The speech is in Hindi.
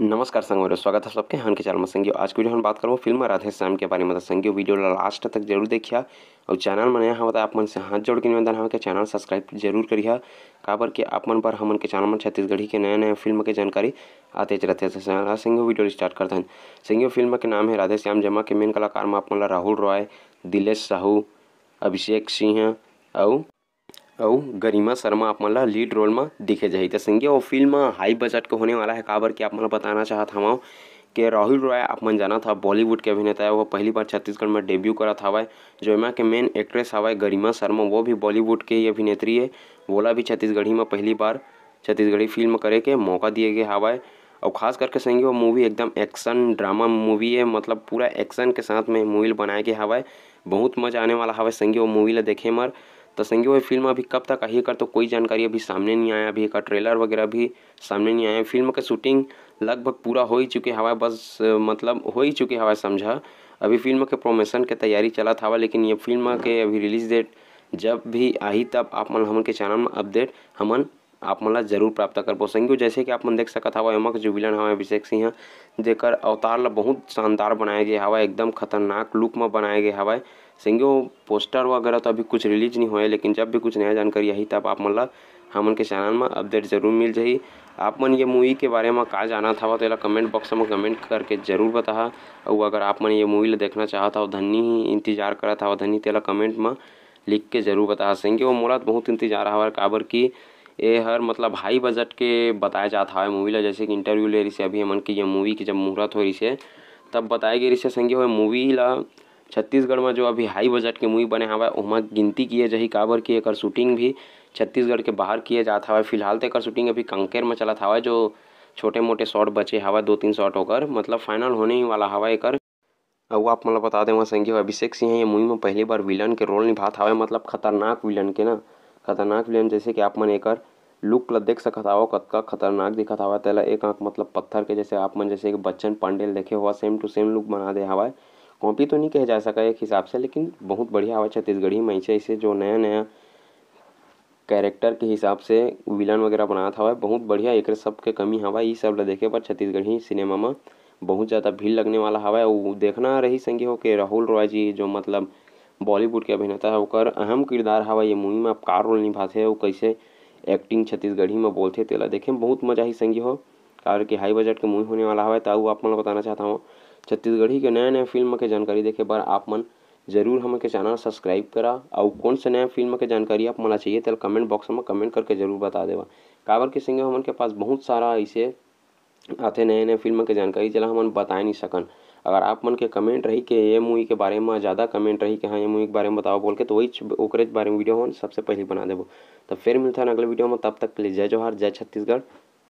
नमस्कार संगवारों स्वागत है सबके हन के चैनल में संगियो आज की वीडियो हम बात करूँ फिल्म राधे श्याम के बारे में तो संगियो वीडियो लास्ट तक जरूर देखिया और चैनल में नया बताया मतलब आप मन से हाथ जोड़ के निवेदन हमें चैनल सब्सक्राइब जरूर करिया काबर के आप मन पर हमन के चैनल में छत्तीसगढ़ी के नया नया फिल्म के जानकारी आते रहते हैं तो वीडियो स्टार्ट करते हैं संगियो फिल्म के नाम है राधे श्याम जमा के मेन कलाकार में आप मन मतलब राहुल रॉय दिलेश साहू अभिषेक सिंह और अउ गरिमा शर्मा आप मन ला लीड रोल में दिखे जाए तो संगे वो फिल्म हाई बजट के होने वाला है काबर कि आप मन बताना चाहत हम कि राहुल रॉय आप मन जाना था बॉलीवुड के अभिनेता है वो पहली बार छत्तीसगढ़ में डेब्यू करत हवा जेमा के मेन एक्ट्रेस हवा गरिमा शर्मा वो भी बॉलीवुड के अभिनेत्री है वोला भी छत्तीसगढ़ी में पहली बार छत्तीसगढ़ी फिल्म करे के मौका दिए गए हवा और ख़ास करके संगे वो मूवी एकदम एक्शन ड्रामा मूवी है मतलब पूरा एक्शन के साथ में मूवी बनाए के हवा बहुत मज़ा आने वाला हवा संगे वो मूवी ला देखे मर तो वही फिल्म अभी कब तक आई कर तो कोई जानकारी अभी सामने नहीं आया अभी एक ट्रेलर वगैरह भी सामने नहीं आया फिल्म का शूटिंग लगभग पूरा हो ही चुके हवा बस मतलब हो ही चुके हवा समझा अभी फिल्म के प्रोमोशन के तैयारी चला था लेकिन ये फिल्म के अभी रिलीज डेट जब भी आई तब आप मन हमन के चैनल में अपडेट हमन आप मन जरूर प्राप्त कर पो संगी जैसे कि आप मन देख सकत हवा यमक के जो विलन हवय अभिषेक सिंह जेकर अवतार ला बहुत शानदार बनाए गए हवा एकदम खतरनाक लुक में बनाए गए हवा संगी ओ पोस्टर वगैरह तो अभी कुछ रिलीज नहीं है लेकिन जब भी कुछ नया जानकारी आई तब आप मन ला हमन के चैनल में अपडेट ज़रूर मिल जाए आप मन ये मूवी के बारे में का जाना था तो ये कमेंट बॉक्स में कमेंट करके ज़रूर बता और अगर आप मन ये मूवी ला देखना चाहता हो धनी ही इंतजार करा था धनी तेला तो कमेंट में लिख के ज़रूर बता सेंगे वो मोला बहुत इंतजार हवा काबर की ये हर मतलब हाई बजट के बताया जाता है मूवी ला जैसे कि इंटरव्यू ले रही से अभी हमन की ये मूवी की जब मुहूर्त हो रही से तब बताया गया रहिस संगी हुए मूवी ला छत्तीसगढ़ में जो अभी हाई बजट के मूवी बने हावय वहाँ गिनती किए जाही काबर कि एक शूटिंग भी छत्तीसगढ़ के बाहर किए जाता हुआ फिलहाल तो एक शूटिंग अभी कंकेर में चलत हावय जो छोटे मोटे शॉट बचे हवा दो तीन शॉट होकर मतलब फाइनल होने ही वाला हवा एक और आप मतलब बता दें वहाँ संगी अभिषेक सिंह ये मूवी में पहली बार विलन के रोल निभाता हुआ मतलब खतरनाक विलन के ना खतरनाक फिल्म जैसे कि आप मन एकर लुक ल देख सकत हो कतका खतरनाक दिखत हवा तेला एक आँख मतलब पत्थर के जैसे आप मन जैसे एक बच्चन पांडे देखे हुआ सेम टू सेम लुक बना दे हवा कॉपी तो नहीं कह जा सका एक हिसाब से लेकिन बहुत बढ़िया हवा छत्तीसगढ़ी में ऐसे ऐसे जो नया नया कैरेक्टर के हिसाब से विलन वगैरह बनाया था बहुत बढ़िया एक सब के कमी हवा ये सब देखे पर छत्तीसगढ़ी सिनेमा में बहुत ज़्यादा भीड़ लगने वाला हवा है वो देखना रही संगी हो कि राहुल रॉय जी जो मतलब बॉलीवुड के अभिनेता है ओकर अहम किरदार हवा ये मूवी में आप का रोल हैं वो कैसे एक्टिंग छत्तीसगढ़ी में बोलते तेला देखे बहुत मजा ही संगी हो कार के हाई बजट के मूवी होने वाला हवा त तो आप मन बताना चाहता हूँ छत्तीसगढ़ी के नया नया फिल्म के जानकारी देखे बार आप मन जरूर हमारे चैनल सब्सक्राइब करा और कौन से नया फिल्म के जानकारी आप मना चाहिए तेल कमेंट बॉक्स में कमेंट करके जरूर बता देवा काबर के संगे हमन के पास बहुत सारा ऐसे आते नए नए फिल्म के जानकारी जला हमन बता नहीं सकन अगर आप मन के कमेंट रही कि ये मूवी के बारे में ज़्यादा कमेंट रही कि हाँ ये मूवी के बारे में बताओ बोल के तो वही ओकरे बारे में वीडियो हम सबसे पहले बना देव तो फिर मिलता है अगले वीडियो में तब तक के लिए जय जोहार जय छत्तीसगढ़